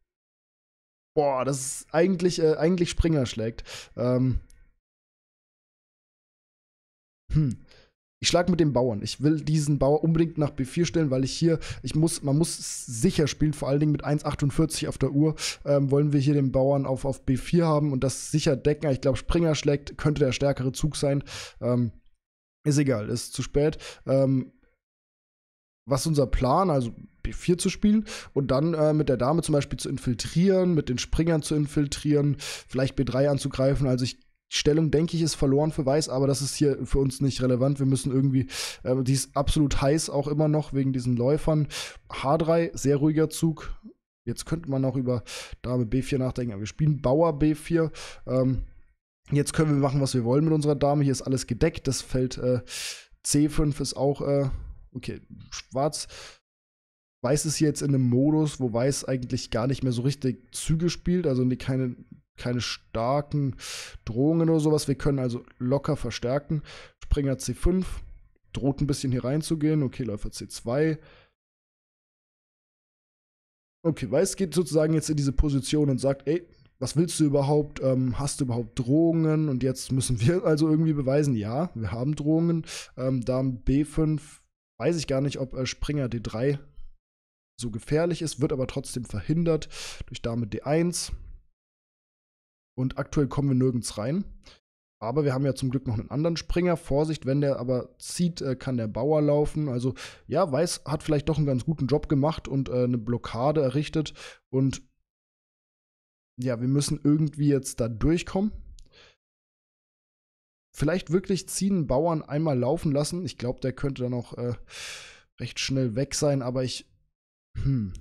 boah, das ist eigentlich, äh, eigentlich Springer schlägt. Ähm, hm. Ich schlage mit dem Bauern. Ich will diesen Bauer unbedingt nach B4 stellen, weil ich hier, ich muss, man muss sicher spielen, vor allen Dingen mit 1,48 auf der Uhr, ähm, wollen wir hier den Bauern auf, auf B4 haben und das sicher decken. Ich glaube, Springer schlägt, könnte der stärkere Zug sein. Ähm, ist egal, ist zu spät. Ähm, was unser Plan, also B4 zu spielen und dann äh, mit der Dame zum Beispiel zu infiltrieren, mit den Springern zu infiltrieren, vielleicht B3 anzugreifen. Also ich die Stellung, denke ich, ist verloren für Weiß, aber das ist hier für uns nicht relevant. Wir müssen irgendwie, äh, die ist absolut heiß auch immer noch wegen diesen Läufern. H3, sehr ruhiger Zug. Jetzt könnte man auch über Dame B4 nachdenken, wir spielen Bauer B4. Ähm, jetzt können wir machen, was wir wollen mit unserer Dame. Hier ist alles gedeckt. Das Feld äh, C5 ist auch, äh, okay, schwarz. Weiß ist hier jetzt in einem Modus, wo Weiß eigentlich gar nicht mehr so richtig Züge spielt, also keine keine starken Drohungen oder sowas. Wir können also locker verstärken. Springer C5 droht ein bisschen hier reinzugehen. Okay, Läufer C2. Okay, Weiß geht sozusagen jetzt in diese Position und sagt, ey, was willst du überhaupt? Ähm, hast du überhaupt Drohungen? Und jetzt müssen wir (laughs) also irgendwie beweisen, ja, wir haben Drohungen. Ähm, Dame B5, weiß ich gar nicht, ob äh, Springer D3 so gefährlich ist, wird aber trotzdem verhindert durch Dame D1. Und aktuell kommen wir nirgends rein. Aber wir haben ja zum Glück noch einen anderen Springer. Vorsicht, wenn der aber zieht, äh, kann der Bauer laufen. Also ja, Weiß hat vielleicht doch einen ganz guten Job gemacht und äh, eine Blockade errichtet. Und ja, wir müssen irgendwie jetzt da durchkommen. Vielleicht wirklich ziehen Bauern einmal laufen lassen. Ich glaube, der könnte dann auch äh, recht schnell weg sein. Aber ich, hm,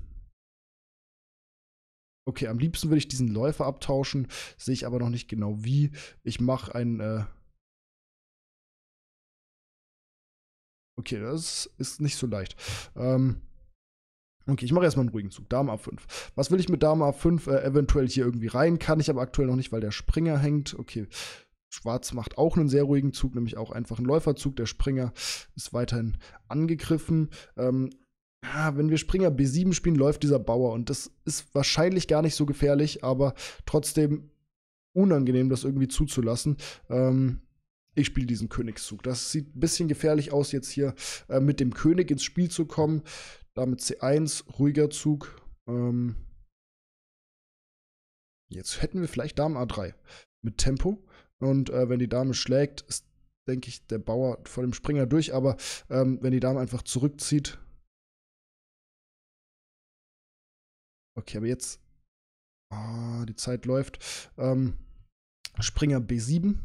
Okay, am liebsten würde ich diesen Läufer abtauschen, sehe ich aber noch nicht genau wie. Ich mache ein... Äh okay, das ist nicht so leicht. Ähm okay, ich mache erstmal einen ruhigen Zug. Dame A5. Was will ich mit Dame A5 äh, eventuell hier irgendwie rein? Kann ich aber aktuell noch nicht, weil der Springer hängt. Okay, Schwarz macht auch einen sehr ruhigen Zug, nämlich auch einfach einen Läuferzug. Der Springer ist weiterhin angegriffen. Ähm, ja, wenn wir Springer B7 spielen, läuft dieser Bauer. Und das ist wahrscheinlich gar nicht so gefährlich, aber trotzdem unangenehm, das irgendwie zuzulassen. Ähm, ich spiele diesen Königszug. Das sieht ein bisschen gefährlich aus, jetzt hier äh, mit dem König ins Spiel zu kommen. Damit C1, ruhiger Zug. Ähm jetzt hätten wir vielleicht Dame A3 mit Tempo. Und äh, wenn die Dame schlägt, ist, denke ich, der Bauer vor dem Springer durch. Aber ähm, wenn die Dame einfach zurückzieht, Okay, aber jetzt. Ah, die Zeit läuft. Ähm, Springer B7.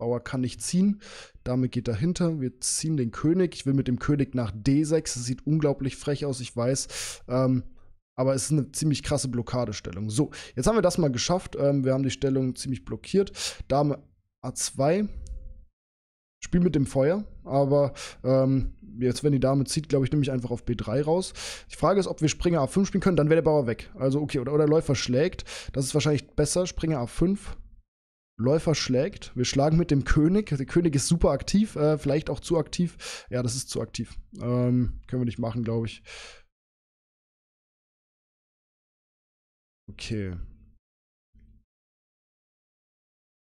Bauer kann nicht ziehen. Damit geht dahinter. Wir ziehen den König. Ich will mit dem König nach D6. Das sieht unglaublich frech aus, ich weiß. Ähm, aber es ist eine ziemlich krasse Blockadestellung. So, jetzt haben wir das mal geschafft. Ähm, wir haben die Stellung ziemlich blockiert. Dame A2. Spiel mit dem Feuer, aber ähm, jetzt, wenn die Dame zieht, glaube ich, nehme ich einfach auf B3 raus. Die Frage ist, ob wir Springer A5 spielen können, dann wäre der Bauer weg. Also okay, oder, oder Läufer schlägt. Das ist wahrscheinlich besser. Springer A5, Läufer schlägt. Wir schlagen mit dem König. Der König ist super aktiv, äh, vielleicht auch zu aktiv. Ja, das ist zu aktiv. Ähm, können wir nicht machen, glaube ich. Okay.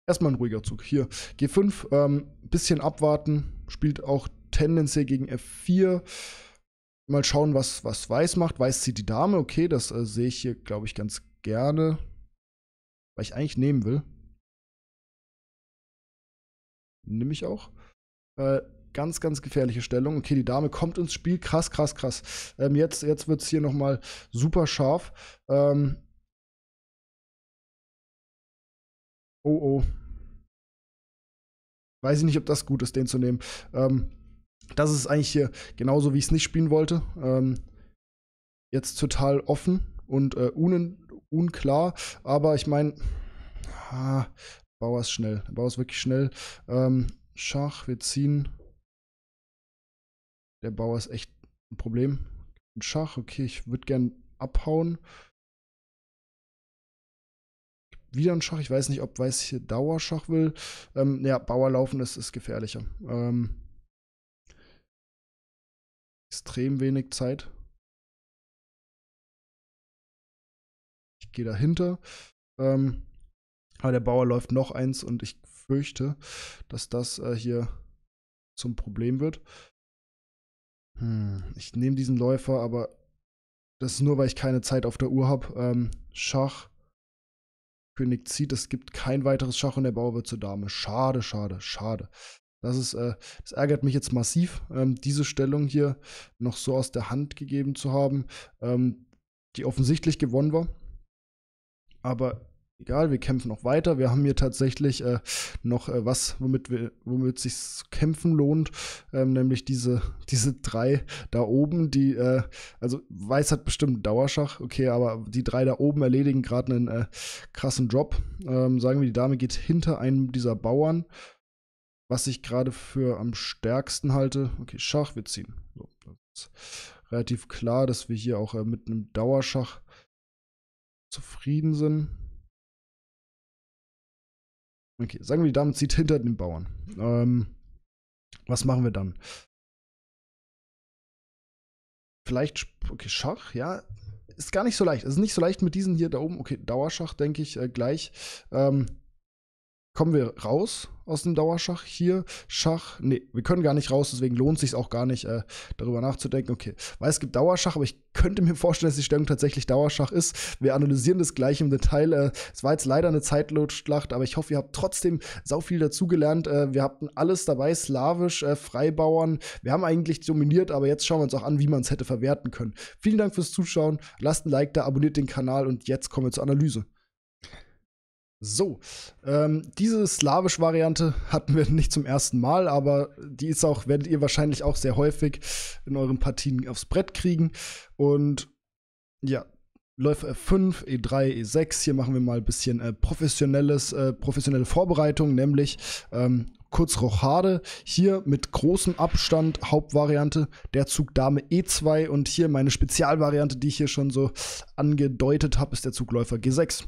Erstmal ein ruhiger Zug. Hier, G5, ähm, bisschen abwarten. Spielt auch tendenziell gegen F4. Mal schauen, was, was Weiß macht. Weiß zieht die Dame. Okay, das äh, sehe ich hier, glaube ich, ganz gerne. Weil ich eigentlich nehmen will. Nimm ich auch. Äh, ganz, ganz gefährliche Stellung. Okay, die Dame kommt ins Spiel. Krass, krass, krass. Ähm, jetzt jetzt wird es hier nochmal super scharf. Ähm, Oh oh. Weiß ich nicht, ob das gut ist, den zu nehmen. Ähm, das ist eigentlich hier genauso, wie ich es nicht spielen wollte. Ähm, jetzt total offen und äh, un unklar. Aber ich meine, ah, Bauer ist schnell. Bauer ist wirklich schnell. Ähm, Schach, wir ziehen. Der Bauer ist echt ein Problem. Schach, okay, ich würde gern abhauen wieder ein Schach. Ich weiß nicht, ob Weiß hier Dauerschach will. Ähm, ja, Bauer laufen ist, ist gefährlicher. Ähm, extrem wenig Zeit. Ich gehe dahinter. Ähm, aber der Bauer läuft noch eins und ich fürchte, dass das äh, hier zum Problem wird. Hm, ich nehme diesen Läufer, aber das ist nur, weil ich keine Zeit auf der Uhr habe. Ähm, Schach. König zieht. Es gibt kein weiteres Schach und der Bauer wird zur Dame. Schade, schade, schade. Das, ist, äh, das ärgert mich jetzt massiv, ähm, diese Stellung hier noch so aus der Hand gegeben zu haben, ähm, die offensichtlich gewonnen war. Aber egal, wir kämpfen noch weiter. Wir haben hier tatsächlich äh, noch äh, was, womit wir, womit sich kämpfen lohnt, ähm, nämlich diese, (laughs) diese drei da oben, die, äh, also Weiß hat bestimmt Dauerschach, okay, aber die drei da oben erledigen gerade einen äh, krassen Job. Ähm, sagen wir, die Dame geht hinter einem dieser Bauern, was ich gerade für am stärksten halte. Okay, Schach, wir ziehen. So, das ist relativ klar, dass wir hier auch äh, mit einem Dauerschach zufrieden sind. Okay, sagen wir, die Dame zieht hinter den Bauern. Ähm, was machen wir dann? Vielleicht, okay, Schach, ja. Ist gar nicht so leicht. Es ist nicht so leicht mit diesen hier da oben. Okay, Dauerschach, denke ich, äh, gleich. Ähm, kommen wir raus aus dem Dauerschach. Hier Schach, nee, wir können gar nicht raus, deswegen lohnt sich auch gar nicht, äh, darüber nachzudenken. Okay, weil es gibt Dauerschach, aber ich könnte mir vorstellen, dass die Stellung tatsächlich Dauerschach ist. Wir analysieren das gleich im Detail. Äh, es war jetzt leider eine Zeitlotschlacht, aber ich hoffe, ihr habt trotzdem sau viel dazugelernt. Äh, wir hatten alles dabei, slawisch, äh, Freibauern. Wir haben eigentlich dominiert, aber jetzt schauen wir uns auch an, wie man es hätte verwerten können. Vielen Dank fürs Zuschauen. Lasst ein Like da, abonniert den Kanal und jetzt kommen wir zur Analyse. So, ähm, diese slawische Variante (laughs) hatten wir nicht zum ersten Mal, aber die ist auch, werdet ihr wahrscheinlich auch sehr häufig in euren Partien aufs Brett kriegen. Und ja, Läufer F5, E3, E6, hier machen wir mal ein bisschen äh, professionelles, äh, professionelle Vorbereitung, nämlich ähm, kurz Rochade, hier mit großem Abstand Hauptvariante, der Zug Dame E2 und hier meine Spezialvariante, die ich hier schon so angedeutet habe, ist der Zugläufer G6.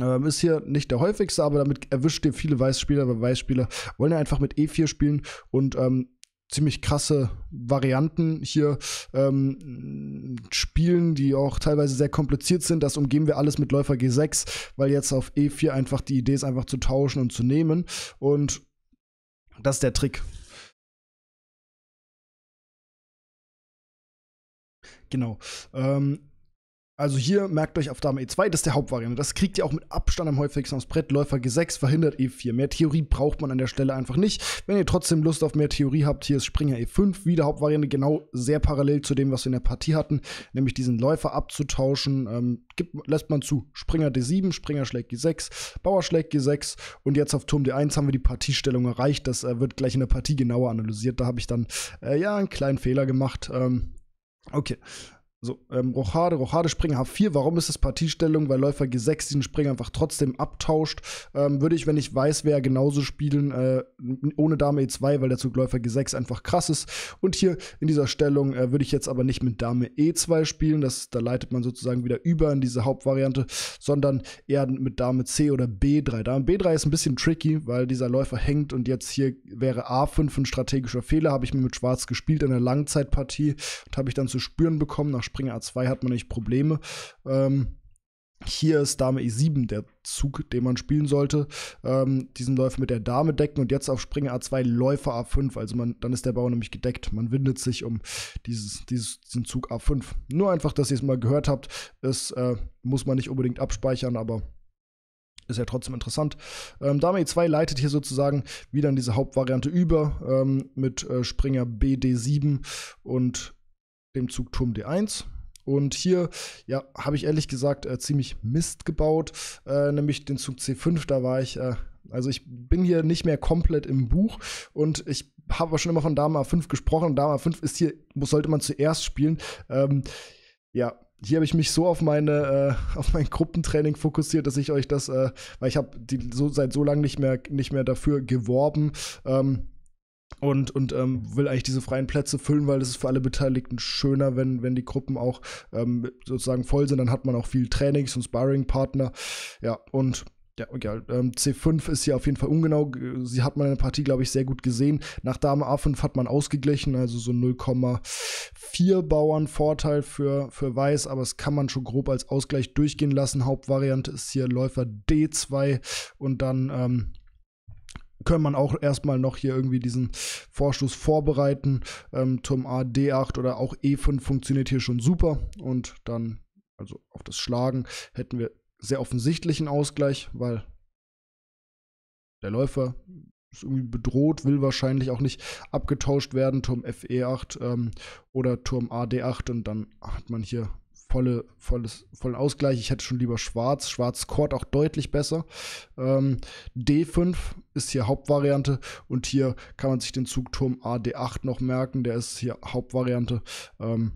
Ähm, ist hier nicht der häufigste, aber damit erwischt ihr viele Weißspieler, weil Weißspieler wollen ja einfach mit E4 spielen und ähm, ziemlich krasse Varianten hier ähm, spielen, die auch teilweise sehr kompliziert sind. Das umgehen wir alles mit Läufer G6, weil jetzt auf E4 einfach die Idee ist, einfach zu tauschen und zu nehmen. Und das ist der Trick. Genau. Ähm, also hier merkt euch auf Dame E2, das ist der Hauptvariante. Das kriegt ihr auch mit Abstand am häufigsten aufs Brett. Läufer G6 verhindert E4. Mehr Theorie braucht man an der Stelle einfach nicht. Wenn ihr trotzdem Lust auf mehr Theorie habt, hier ist Springer E5 wieder Hauptvariante. Genau sehr parallel zu dem, was wir in der Partie hatten, nämlich diesen Läufer abzutauschen. Ähm, gibt, lässt man zu Springer D7, Springer schlägt G6, Bauer schlägt G6 und jetzt auf Turm D1 haben wir die Partiestellung erreicht. Das äh, wird gleich in der Partie genauer analysiert. Da habe ich dann äh, ja einen kleinen Fehler gemacht. Ähm, Okay, so, ähm, Rochade, Rochade, Springer H4. Warum ist das Partiestellung? Weil Läufer G6 diesen Springer einfach trotzdem abtauscht. Ähm, würde ich, wenn ich weiß, wer genauso spielen, äh, ohne Dame E2, weil der Zug Läufer G6 einfach krass ist. Und hier in dieser Stellung äh, würde ich jetzt aber nicht mit Dame E2 spielen. Das, da leitet man sozusagen wieder über in diese Hauptvariante, sondern eher mit Dame C oder B3. Dame B3 ist ein bisschen tricky, weil dieser Läufer hängt und jetzt hier wäre A5 ein strategischer Fehler. Habe ich mir mit Schwarz gespielt in der Langzeitpartie und habe ich dann zu spüren bekommen nach Springer A2 hat man nicht Probleme. Ähm, hier ist Dame E7 der Zug, den man spielen sollte. Ähm, diesen Läufer mit der Dame decken und jetzt auf Springer A2 Läufer A5. Also man, dann ist der Bauer nämlich gedeckt. Man windet sich um dieses, dieses, diesen Zug A5. Nur einfach, dass ihr es mal gehört habt. Es äh, muss man nicht unbedingt abspeichern, aber ist ja trotzdem interessant. Ähm, Dame E2 leitet hier sozusagen wieder in diese Hauptvariante über ähm, mit äh, Springer BD7 und dem Zug Turm D1. Und hier, ja, habe ich ehrlich gesagt äh, ziemlich Mist gebaut, äh, nämlich den Zug C5, da war ich, äh, also ich bin hier nicht mehr komplett im Buch und ich habe aber schon immer von Dame a 5 gesprochen. Dame a 5 ist hier, sollte man zuerst spielen. Ähm, ja, hier habe ich mich so auf meine äh, auf mein Gruppentraining fokussiert, dass ich euch das, äh, weil ich habe so seit so lange nicht mehr nicht mehr dafür geworben. Ähm, und, und ähm, will eigentlich diese freien Plätze füllen, weil es ist für alle Beteiligten schöner, wenn, wenn die Gruppen auch ähm, sozusagen voll sind. Dann hat man auch viel Trainings und Sparring-Partner. Ja, und ja, egal. Ähm, C5 ist hier auf jeden Fall ungenau. Sie hat man in der Partie, glaube ich, sehr gut gesehen. Nach Dame A5 hat man ausgeglichen, also so 0,4 Bauern Vorteil für, für Weiß, aber es kann man schon grob als Ausgleich durchgehen lassen. Hauptvariante ist hier Läufer D2 und dann ähm, können man auch erstmal noch hier irgendwie diesen Vorstoß vorbereiten. Ähm, Turm A, D8 oder auch E5 funktioniert hier schon super. Und dann, also auf das Schlagen, hätten wir sehr offensichtlichen Ausgleich, weil der Läufer ist irgendwie bedroht, will wahrscheinlich auch nicht abgetauscht werden. Turm F, E8 ähm, oder Turm A, D8. Und dann hat man hier volle, volles, vollen Ausgleich. Ich hätte schon lieber Schwarz. Schwarz scored auch deutlich besser. Ähm, D5 ist hier Hauptvariante und hier kann man sich den Zugturm AD8 noch merken. Der ist hier Hauptvariante. Ähm,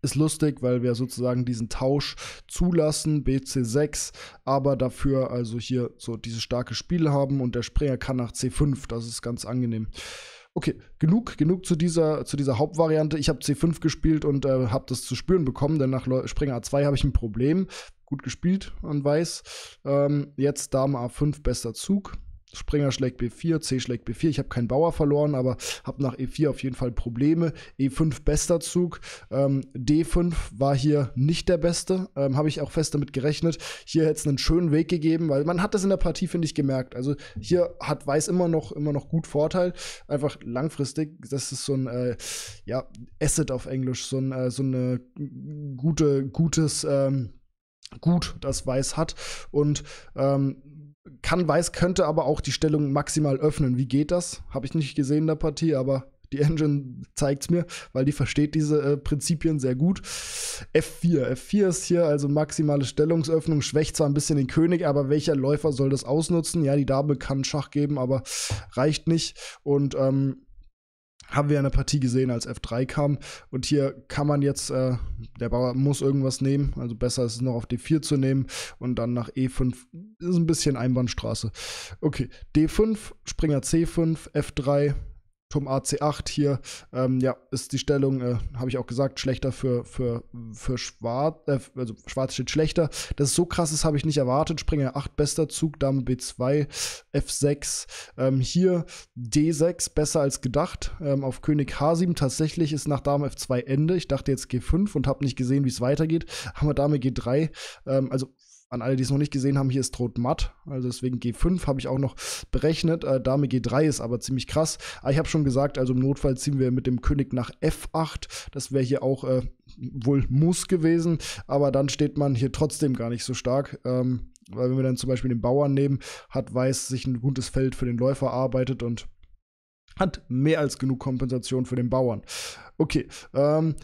ist lustig, weil wir sozusagen diesen Tausch zulassen, BC6, aber dafür also hier so dieses starke Spiel haben und der Springer kann nach C5, das ist ganz angenehm. Okay, genug, genug zu dieser, zu dieser Hauptvariante. Ich habe C5 gespielt und äh, habe das zu spüren bekommen, denn nach Le Springer A2 habe ich ein Problem. Gut gespielt an Weiß. Ähm, jetzt Dame A5, bester Zug. Springer schlägt B4, C schlägt B4. Ich habe keinen Bauer verloren, aber habe nach E4 auf jeden Fall Probleme. E5 bester Zug. Ähm, D5 war hier nicht der beste. Ähm, habe ich auch fest damit gerechnet. Hier hätte es einen schönen Weg gegeben, weil man hat das in der Partie, finde ich, gemerkt. Also hier hat Weiß immer noch, immer noch gut Vorteil. Einfach langfristig. Das ist so ein äh, ja, Asset auf Englisch. So, ein, äh, so eine gute, gutes ähm, Gut, das Weiß hat. Und ähm, kann, weiß, könnte aber auch die Stellung maximal öffnen. Wie geht das? Habe ich nicht gesehen in der Partie, aber die Engine zeigt es mir, weil die versteht diese äh, Prinzipien sehr gut. F4. F4 ist hier also maximale Stellungsöffnung, schwächt zwar ein bisschen den König, aber welcher Läufer soll das ausnutzen? Ja, die Dame kann Schach geben, aber reicht nicht. Und ähm, haben wir eine Partie gesehen, als F3 kam. Und hier kann man jetzt, äh, der Bauer muss irgendwas nehmen. Also besser ist es noch auf D4 zu nehmen und dann nach E5. Ist ein bisschen Einbahnstraße. Okay, D5, Springer C5, F3, Turm AC8 hier, ähm, ja, ist die Stellung, äh, habe ich auch gesagt, schlechter für, für, für Schwarz, äh, also Schwarz steht schlechter. Das ist so krass, das habe ich nicht erwartet. Springer 8, bester Zug, Dame B2, F6, ähm, hier D6, besser als gedacht. Ähm, auf König H7 tatsächlich ist nach Dame F2 Ende. Ich dachte jetzt G5 und habe nicht gesehen, wie es weitergeht. Hammer Dame G3, ähm, also an alle, die es noch nicht gesehen haben, hier ist Rot matt. Also deswegen G5 habe ich auch noch berechnet. Äh, Dame G3 ist aber ziemlich krass. Aber ah, ich habe schon gesagt, also im Notfall ziehen wir mit dem König nach F8. Das wäre hier auch äh, wohl Muss gewesen. Aber dann steht man hier trotzdem gar nicht so stark. Ähm, weil wenn wir dann zum Beispiel den Bauern nehmen, hat Weiß sich ein gutes Feld für den Läufer erarbeitet und hat mehr als genug Kompensation für den Bauern. Okay, ähm,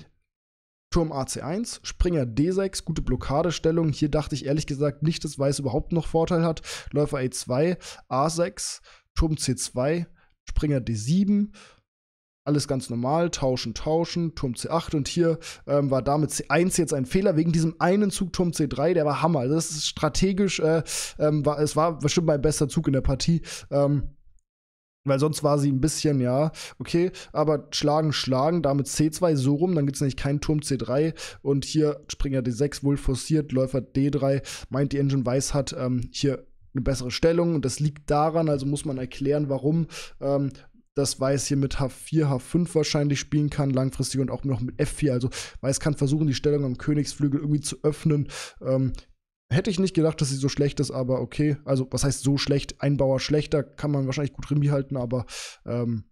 Turm AC1, Springer D6, gute Blockadestellung. Hier dachte ich ehrlich gesagt nicht, dass Weiß überhaupt noch Vorteil hat. Läufer a 2 A6, Turm C2, Springer D7. Alles ganz normal, tauschen, tauschen, Turm C8 und hier ähm, war damit C1 jetzt ein Fehler wegen diesem einen Zug Turm C3, der war Hammer. Also das ist strategisch, äh, ähm, war, es war bestimmt mein bester Zug in der Partie. Ähm, weil sonst war sie ein bisschen, ja, okay, aber schlagen, schlagen, damit C2 so rum, dann gibt es nämlich keinen Turm C3 und hier Springer D6 wohl forciert, Läufer D3, meint die Engine Weiß hat ähm, hier eine bessere Stellung und das liegt daran, also muss man erklären, warum ähm, das Weiß hier mit H4, H5 wahrscheinlich spielen kann, langfristig und auch noch mit F4. Also Weiß kann versuchen, die Stellung am Königsflügel irgendwie zu öffnen. Ähm, Hätte ich nicht gedacht, dass sie so schlecht ist, aber okay. Also, was heißt so schlecht? Ein Bauer schlechter, kann man wahrscheinlich gut Remi halten, aber ähm,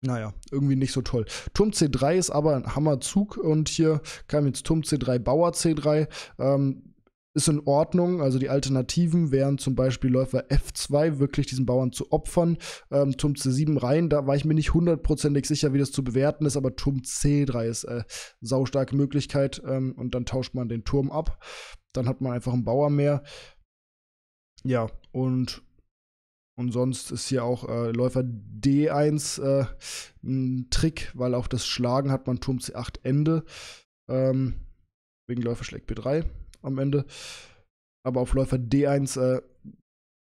naja, irgendwie nicht so toll. Turm C3 ist aber ein Hammerzug und hier kam jetzt Turm C3, Bauer C3. Ähm, ist in Ordnung. Also die Alternativen wären zum Beispiel Läufer F2 wirklich diesen Bauern zu opfern. Ähm, Turm C7 rein, da war ich mir nicht hundertprozentig sicher, wie das zu bewerten ist, aber Turm C3 ist äh, saustarke Möglichkeit ähm, und dann tauscht man den Turm ab. Dann hat man einfach einen Bauer mehr. Ja, und, und sonst ist hier auch äh, Läufer D1 äh, ein Trick, weil auch das Schlagen hat man Turm C8 Ende. Ähm, wegen Läufer schlägt B3 am Ende. Aber auf Läufer D1, äh,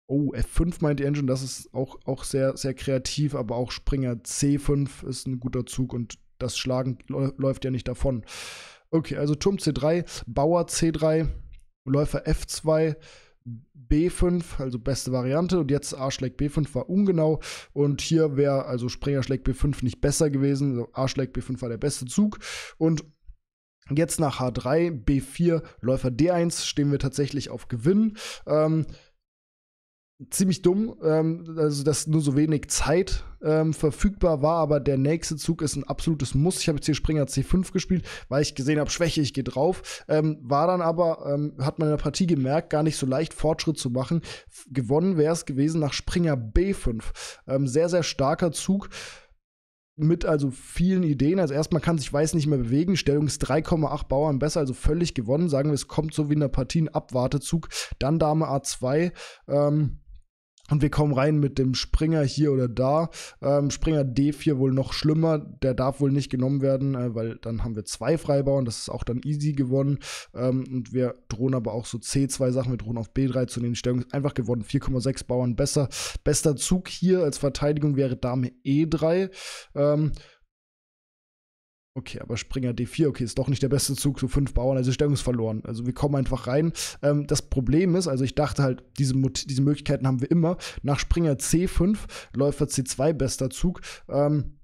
oh, F5 meint die Engine, das ist auch, auch sehr, sehr kreativ, aber auch Springer C5 ist ein guter Zug und das Schlagen läuft ja nicht davon. Okay, also Turm C3, Bauer C3, Läufer F2 B5, also beste Variante. Und jetzt a schlägt B5 war ungenau. Und hier wäre also Springer schlägt B5 nicht besser gewesen. Also a schlägt B5 war der beste Zug. Und jetzt nach H3, B4, Läufer D1 stehen wir tatsächlich auf Gewinn. Ähm, ziemlich dumm, ähm, also dass nur so wenig Zeit ähm, verfügbar war, aber der nächste Zug ist ein absolutes Muss. Ich habe jetzt hier Springer C5 gespielt, weil ich gesehen habe, Schwäche, ich gehe drauf. Ähm, war dann aber, ähm, hat man in der Partie gemerkt, gar nicht so leicht Fortschritt zu machen. F gewonnen wäre es gewesen nach Springer B5. Ähm, sehr, sehr starker Zug mit also vielen Ideen. Also erstmal kann sich Weiß nicht mehr bewegen. Stellung ist 3,8 Bauern besser, also völlig gewonnen. Sagen wir, es kommt so wie in der Partie ein Abwartezug. Dann Dame A2. Ähm, und wir kommen rein mit dem Springer hier oder da. Ähm, Springer D4 wohl noch schlimmer. Der darf wohl nicht genommen werden, äh, weil dann haben wir zwei Freibauern. Das ist auch dann easy gewonnen. Ähm, und wir drohen aber auch so C2 Sachen. Wir drohen auf B3 zu den Stellungen. Einfach gewonnen. 4,6 Bauern besser. Bester Zug hier als Verteidigung wäre Dame E3. Ähm, Okay, aber Springer D4, okay, ist doch nicht der beste Zug, so fünf Bauern, also Stellungsverloren. Also wir kommen einfach rein. Ähm, das Problem ist, also ich dachte halt, diese, diese Möglichkeiten haben wir immer. Nach Springer C5, Läufer C2, bester Zug. Ähm,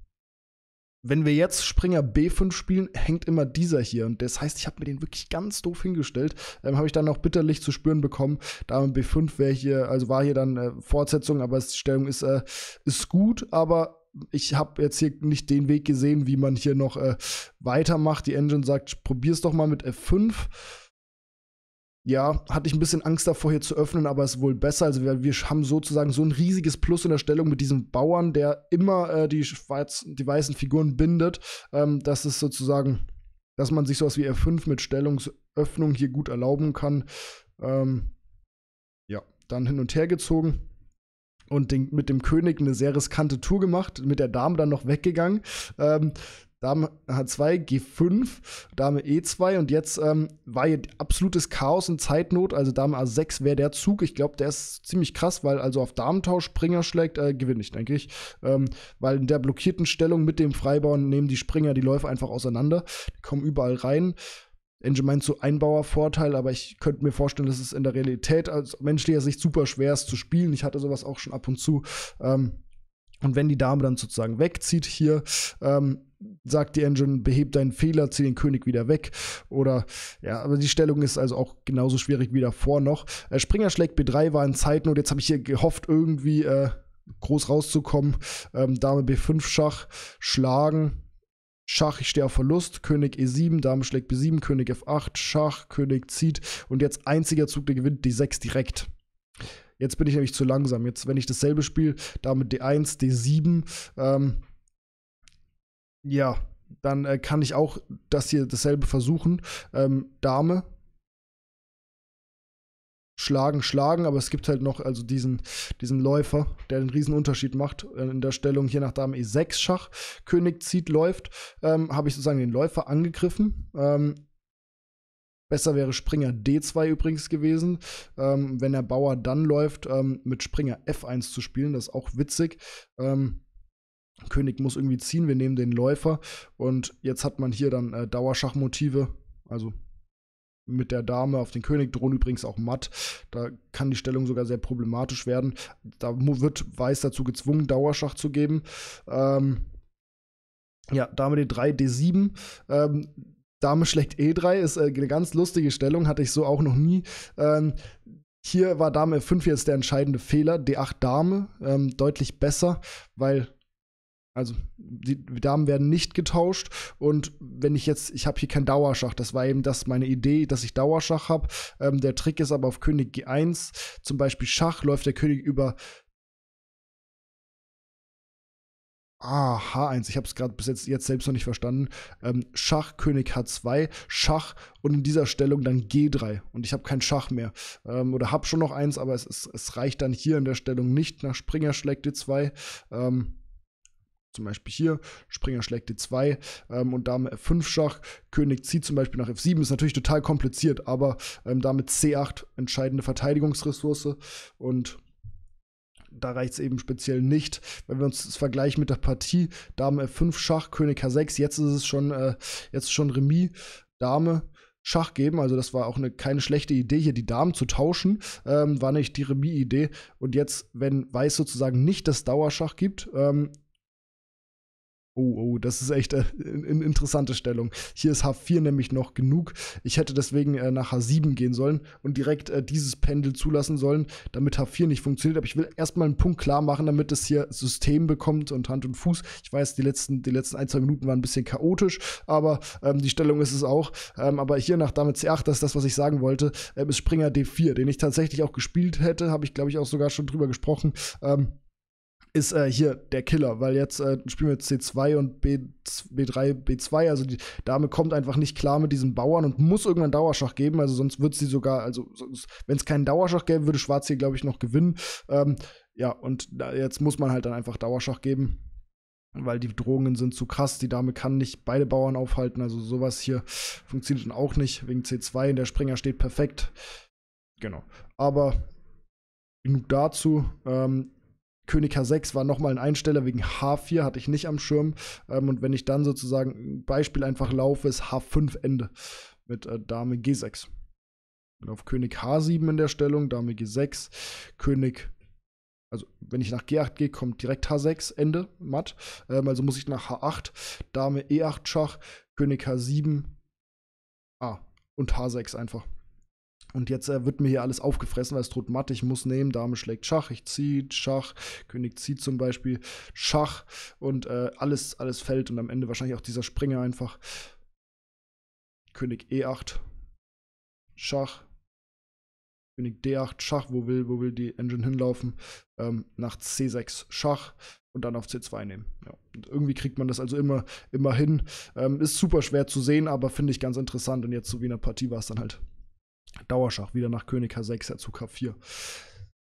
wenn wir jetzt Springer B5 spielen, hängt immer dieser hier. Und das heißt, ich habe mir den wirklich ganz doof hingestellt. Ähm, habe ich dann auch bitterlich zu spüren bekommen. Dame B5 wäre hier, also war hier dann äh, Fortsetzung, aber die Stellung ist, äh, ist gut, aber ich habe jetzt hier nicht den Weg gesehen, wie man hier noch äh, weitermacht. Die Engine sagt, probier's doch mal mit F5. Ja, hatte ich ein bisschen Angst davor, hier zu öffnen, aber ist wohl besser. Also wir, wir haben sozusagen so ein riesiges Plus in der Stellung mit diesem Bauern, der immer äh, die, Schweiz, die weißen Figuren bindet. Ähm, das ist sozusagen, dass man sich sowas wie F5 mit Stellungsöffnung hier gut erlauben kann. Ähm, ja, dann hin und her gezogen und den, mit dem König eine sehr riskante Tour gemacht, mit der Dame dann noch weggegangen. Ähm, Dame H2, G5, Dame E2 und jetzt ähm, war hier absolutes Chaos und Zeitnot. Also Dame A6 wäre der Zug. Ich glaube, der ist ziemlich krass, weil also auf Damentausch Springer schlägt, äh, gewinne ich, denke ich. Ähm, weil in der blockierten Stellung mit dem Freibauern nehmen die Springer die Läufe einfach auseinander. Die kommen überall rein. Engine meint so Einbauervorteil, aber ich könnte mir vorstellen, dass es in der Realität aus menschlicher Sicht super schwer ist zu spielen. Ich hatte sowas auch schon ab und zu. Ähm, und wenn die Dame dann sozusagen wegzieht hier, ähm, sagt die Engine, beheb deinen Fehler, zieh den König wieder weg. Oder ja, aber die Stellung ist also auch genauso schwierig wie davor noch. Äh, Springer schlägt B3 war in Zeitnot. Jetzt habe ich hier gehofft, irgendwie äh, groß rauszukommen. Ähm, Dame B5 Schach, schlagen, Schach, ich stehe auf Verlust, König E7, Dame schlägt B7, König F8, Schach, König zieht und jetzt einziger Zug, der gewinnt D6 direkt. Jetzt bin ich nämlich zu langsam. Jetzt, wenn ich dasselbe spiele, Dame D1, D7, ähm, ja, dann äh, kann ich auch das hier dasselbe versuchen. Ähm, Dame, schlagen, schlagen, aber es gibt halt noch also diesen, diesen Läufer, der einen riesen Unterschied macht. Äh, in der Stellung hier nach Dame E6 Schach, König zieht, läuft, ähm, habe ich sozusagen den Läufer angegriffen. Ähm, Besser wäre Springer D2 übrigens gewesen, ähm, wenn der Bauer dann läuft, ähm, mit Springer F1 zu spielen. Das ist auch witzig. Ähm, König muss irgendwie ziehen, wir nehmen den Läufer und jetzt hat man hier dann äh, Dauerschachmotive, also mit der Dame auf den König drohen übrigens auch matt. Da kann die Stellung sogar sehr problematisch werden. Da wird Weiß dazu gezwungen, Dauerschach zu geben. Ähm, ja, Dame D3, D7. Ähm, Dame schlägt E3 ist äh, eine ganz lustige Stellung, hatte ich so auch noch nie. Ähm, hier war Dame F5 jetzt der entscheidende Fehler. D8 Dame, ähm, deutlich besser, weil also die Damen werden nicht getauscht und wenn ich jetzt, ich habe hier kein Dauerschach, das war eben das meine Idee, dass ich Dauerschach habe. Ähm, der Trick ist aber auf König G1, zum Beispiel Schach, läuft der König über Ah, H1, ich habe es gerade bis jetzt, jetzt selbst noch nicht verstanden. Ähm, Schach, König H2, Schach und in dieser Stellung dann G3. Und ich habe kein Schach mehr. Ähm, oder habe schon noch eins, aber es, es, es, reicht dann hier in der Stellung nicht nach Springer schlägt D2. Ähm, zum Beispiel hier, Springer schlägt D2 ähm, und Dame F5 Schach, König zieht zum Beispiel nach F7, ist natürlich total kompliziert, aber ähm, damit C8 entscheidende Verteidigungsressource und da reicht es eben speziell nicht. Wenn wir uns das vergleichen mit der Partie, Dame F5 Schach, König H6, jetzt ist es schon, äh, jetzt schon Remis, Dame Schach geben. Also das war auch eine, keine schlechte Idee, hier die Damen zu tauschen. Ähm, war nicht die Remis-Idee. Und jetzt, wenn Weiß sozusagen nicht das Dauerschach gibt, ähm, Oh, oh, das ist echt eine äh, interessante Stellung. Hier ist H4 nämlich noch genug. Ich hätte deswegen äh, nach H7 gehen sollen und direkt äh, dieses Pendel zulassen sollen, damit H4 nicht funktioniert. Aber ich will erstmal einen Punkt klar machen, damit es hier System bekommt und Hand und Fuß. Ich weiß, die letzten, die letzten ein, zwei Minuten waren ein bisschen chaotisch, aber ähm, die Stellung ist es auch. Ähm, aber hier nach Dame C8, das ist das, was ich sagen wollte, ähm, ist Springer D4, den ich tatsächlich auch gespielt hätte. Habe ich, glaube ich, auch sogar schon drüber gesprochen. Ähm, ist äh, hier der Killer, weil jetzt äh, spielen wir C2 und B, 3 B2, also die Dame kommt einfach nicht klar mit diesen Bauern und muss irgendwann Dauerschach geben, also sonst wird sie sogar, also wenn es keinen Dauerschach gäbe, würde Schwarz hier, glaube ich, noch gewinnen. Ähm, ja, und da, jetzt muss man halt dann einfach Dauerschach geben, weil die Drohungen sind zu krass, die Dame kann nicht beide Bauern aufhalten, also sowas hier funktioniert dann auch nicht wegen C2 und der Springer steht perfekt. Genau, aber genug dazu. Ähm, König H6 war nochmal ein Einsteller wegen H4, hatte ich nicht am Schirm. Ähm, und wenn ich dann sozusagen Beispiel einfach laufe, ist H5 Ende mit äh, Dame G6. Bin auf König H7 in der Stellung, Dame G6, König also wenn ich nach G8 gehe, kommt direkt H6, Ende, matt. Ähm, also muss ich nach H8, Dame E8 Schach, König H7, A ah, und H6 einfach. Und jetzt äh, wird mir hier alles aufgefressen, weil es droht Matt. Ich muss nehmen, Dame schlägt Schach, ich ziehe Schach, König zieht zum Beispiel Schach und äh, alles, alles fällt und am Ende wahrscheinlich auch dieser Springer einfach. König E8, Schach, König D8, Schach, wo will, wo will die Engine hinlaufen? Ähm, nach C6 Schach und dann auf C2 nehmen. Ja. irgendwie kriegt man das also immer, immer hin. Ähm, ist super schwer zu sehen, aber finde ich ganz interessant. Und jetzt so wie in der Partie war es dann halt. Dauerschach, wieder nach König H6, Herzog H4.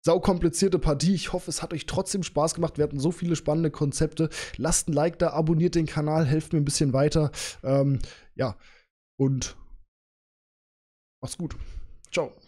Sau komplizierte Partie. Ich hoffe, es hat euch trotzdem Spaß gemacht. Wir hatten so viele spannende Konzepte. Lasst ein Like da, abonniert den Kanal, helft mir ein bisschen weiter. Ähm, ja, und macht's gut. Ciao.